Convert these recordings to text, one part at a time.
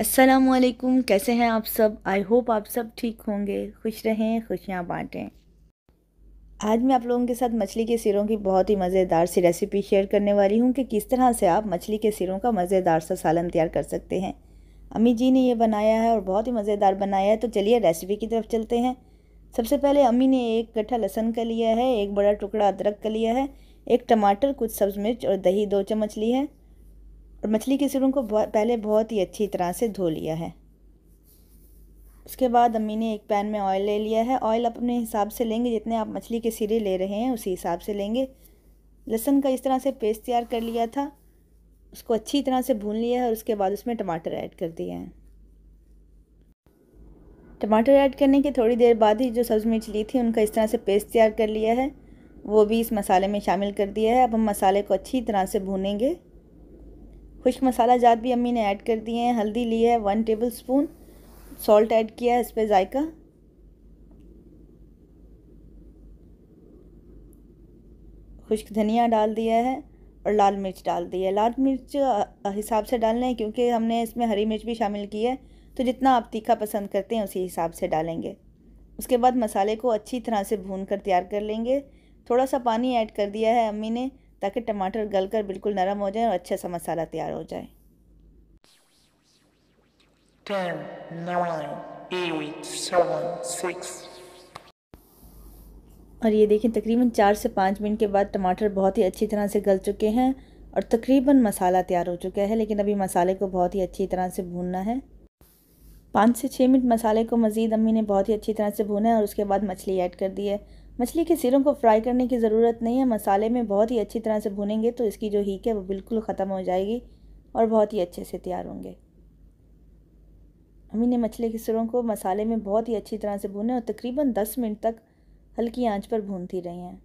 असलकुम कैसे हैं आप सब आई होप आप सब ठीक होंगे खुश रहें खुशियाँ बाँटें आज मैं आप लोगों के साथ मछली के सिरों की बहुत ही मज़ेदार सी रेसिपी शेयर करने वाली हूँ कि किस तरह से आप मछली के सिरों का मज़ेदार सा सालन तैयार कर सकते हैं अम्मी जी ने ये बनाया है और बहुत ही मज़ेदार बनाया है तो चलिए रेसिपी की तरफ चलते हैं सबसे पहले अम्मी ने एक कट्ठा लहसन का लिया है एक बड़ा टुकड़ा अदरक का लिया है एक टमाटर कुछ सब्ज़ मिर्च और दही दो चम्मच ली है और मछली के सिरों को पहले बहुत ही अच्छी तरह से धो लिया है उसके बाद अम्मी ने एक पैन में ऑयल ले लिया है ऑयल अपने हिसाब से लेंगे जितने आप मछली के सिरे ले रहे हैं उसी हिसाब से लेंगे लहसुन का इस तरह से पेस्ट तैयार कर लिया था उसको अच्छी तरह से भून लिया है और उसके बाद उसमें टमाटर ऐड कर दिए हैं टमाटर ऐड करने के थोड़ी देर बाद ही जो सब्ज़ मिर्च ली थी उनका इस तरह से पेस्ट तैयार कर लिया है वो भी इस मसाले में शामिल कर दिया है अब हम मसाले को अच्छी तरह से भूनेंगे खुश्क मसाला जात भी अम्मी ने ऐड कर दिए हैं हल्दी ली है one tablespoon salt add किया है इस पर जायका खुश्क धनिया डाल दिया है और लाल मिर्च डाल दी है लाल मिर्च हिसाब से डालना है क्योंकि हमने इसमें हरी मिर्च भी शामिल की है तो जितना आप तीखा पसंद करते हैं उसी हिसाब से डालेंगे उसके बाद मसाले को अच्छी तरह से भून कर तैयार कर लेंगे थोड़ा सा पानी ऐड कर दिया है अम्मी ने ताकि टमाटर गलकर बिल्कुल नरम हो जाए और अच्छा सा मसाला तैयार हो जाए और ये देखें तकरीबन चार से पाँच मिनट के बाद टमाटर बहुत ही अच्छी तरह से गल चुके हैं और तकरीबन मसाला तैयार हो चुका है लेकिन अभी मसाले को बहुत ही अच्छी तरह से भूनना है पाँच से छः मिनट मसाले को मज़ीद अम्मी ने बहुत ही अच्छी तरह से भूना है और उसके बाद मछली ऐड कर दी है मछली के सिरों को फ्राई करने की ज़रूरत नहीं है मसाले में बहुत ही अच्छी तरह से भुनेंगे तो इसकी जो हीक है वो बिल्कुल ख़त्म हो जाएगी और बहुत ही अच्छे से तैयार होंगे अम्मी ने मछली के सिरों को मसाले में बहुत ही अच्छी तरह से भुने और तकरीबन दस मिनट तक हल्की आंच पर भूनती रही हैं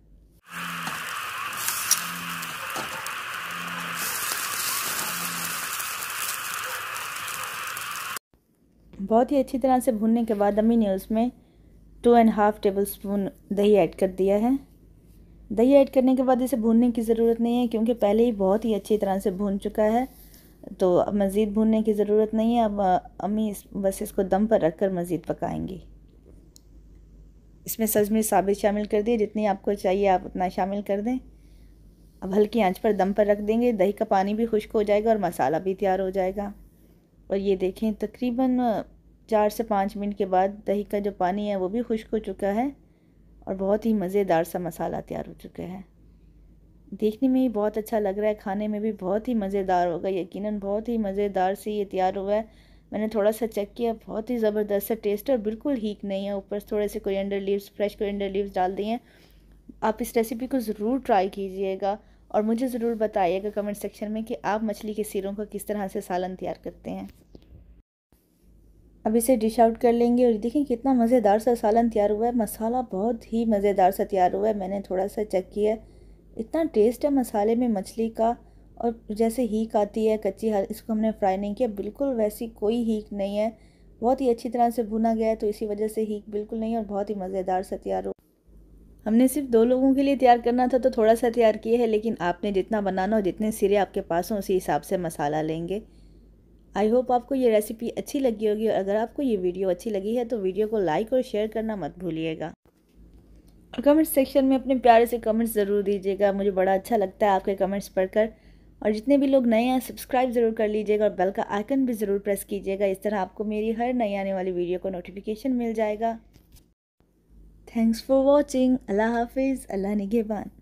बहुत ही अच्छी तरह से भूनने के बाद अम्मी ने उसमें two and half tablespoon दही ऐड कर दिया है दही ऐड करने के बाद इसे भूनने की ज़रूरत नहीं है क्योंकि पहले ही बहुत ही अच्छी तरह से भून चुका है तो अब मज़ीद भूनने की ज़रूरत नहीं है अब अम्मी इस बस इसको दम पर रख कर मज़ीद पकाएँगी इसमें सज साबित शामिल कर दिए जितनी आपको चाहिए आप उतना शामिल कर दें अब हल्की आंच पर दम पर रख देंगे दही का पानी भी खुश्क हो जाएगा और मसाला भी तैयार हो जाएगा और ये देखें तकरीबन चार से पाँच मिनट के बाद दही का जो पानी है वो भी खुश्क हो चुका है और बहुत ही मज़ेदार सा मसाला तैयार हो चुका है देखने में ही बहुत अच्छा लग रहा है खाने में भी बहुत ही मज़ेदार होगा यकीनन बहुत ही मज़ेदार से ये तैयार हुआ है मैंने थोड़ा सा चेक किया बहुत ही ज़बरदस्त सा टेस्ट और बिल्कुल हीक नहीं है ऊपर थोड़े से coriander leaves fresh coriander leaves डाल दिए हैं आप इस रेसिपी को ज़रूर ट्राई कीजिएगा और मुझे ज़रूर बताइएगा कमेंट सेक्शन में कि आप मछली के सिरों का किस तरह से सालन तैयार करते हैं अब इसे डिश आउट कर लेंगे और देखें कितना मज़ेदार सा सालन तैयार हुआ है मसाला बहुत ही मज़ेदार सा तैयार हुआ है मैंने थोड़ा सा चेक किया इतना टेस्ट है मसाले में मछली का और जैसे हीक आती है कच्ची हल इसको हमने फ्राई नहीं किया बिल्कुल वैसी कोई हीक नहीं है बहुत ही अच्छी तरह से भुना गया है तो इसी वजह से हीक बिल्कुल नहीं और बहुत ही मज़ेदार सा तैयार हो हमने सिर्फ दो लोगों के लिए तैयार करना था तो थोड़ा सा तैयार किया है लेकिन आपने जितना बनाना हो जितने सिरे आपके पास हों उसी हिसाब से मसाला लेंगे आई होप आपको ये रेसिपी अच्छी लगी होगी और अगर आपको ये वीडियो अच्छी लगी है तो वीडियो को लाइक और शेयर करना मत भूलिएगा और कमेंट सेक्शन में अपने प्यारे से कमेंट्स ज़रूर दीजिएगा मुझे बड़ा अच्छा लगता है आपके कमेंट्स पढ़कर और जितने भी लोग नए हैं सब्सक्राइब ज़रूर कर लीजिएगा और बेल का आइकन भी ज़रूर प्रेस कीजिएगा इस तरह आपको मेरी हर नई आने वाली वीडियो को नोटिफिकेशन मिल जाएगा थैंक्स फॉर वॉचिंग अल्लाह हाफिज़ अल्लाह निगेबान